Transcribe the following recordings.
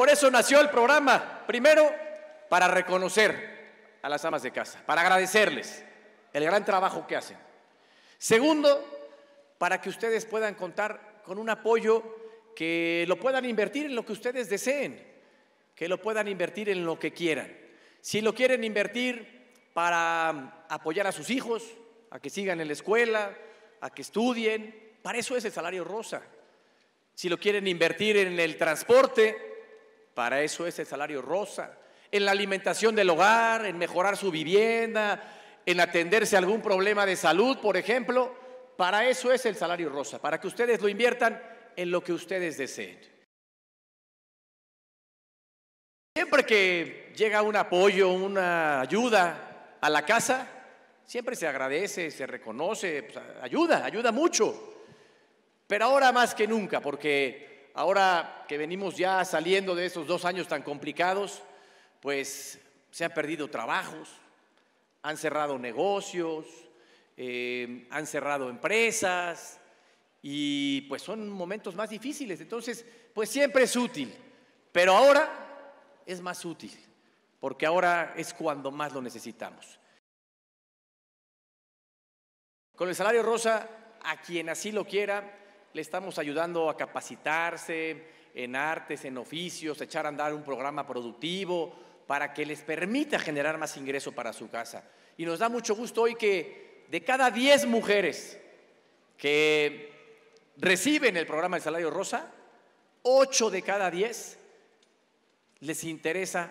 Por eso nació el programa. Primero, para reconocer a las amas de casa, para agradecerles el gran trabajo que hacen. Segundo, para que ustedes puedan contar con un apoyo que lo puedan invertir en lo que ustedes deseen, que lo puedan invertir en lo que quieran. Si lo quieren invertir para apoyar a sus hijos, a que sigan en la escuela, a que estudien, para eso es el salario rosa. Si lo quieren invertir en el transporte, para eso es el salario rosa. En la alimentación del hogar, en mejorar su vivienda, en atenderse a algún problema de salud, por ejemplo. Para eso es el salario rosa, para que ustedes lo inviertan en lo que ustedes deseen. Siempre que llega un apoyo, una ayuda a la casa, siempre se agradece, se reconoce, pues, ayuda, ayuda mucho. Pero ahora más que nunca, porque ahora que venimos ya saliendo de esos dos años tan complicados, pues se han perdido trabajos, han cerrado negocios, eh, han cerrado empresas y pues son momentos más difíciles. Entonces, pues siempre es útil, pero ahora es más útil, porque ahora es cuando más lo necesitamos. Con el salario rosa, a quien así lo quiera, le estamos ayudando a capacitarse, en artes, en oficios, echar a andar un programa productivo para que les permita generar más ingreso para su casa. Y nos da mucho gusto hoy que de cada 10 mujeres que reciben el programa de salario rosa, 8 de cada 10 les interesa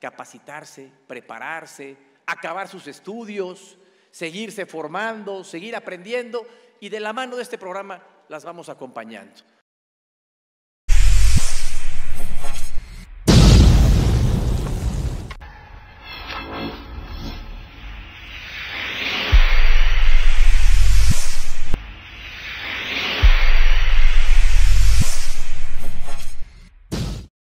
capacitarse, prepararse, acabar sus estudios, seguirse formando, seguir aprendiendo y de la mano de este programa las vamos acompañando.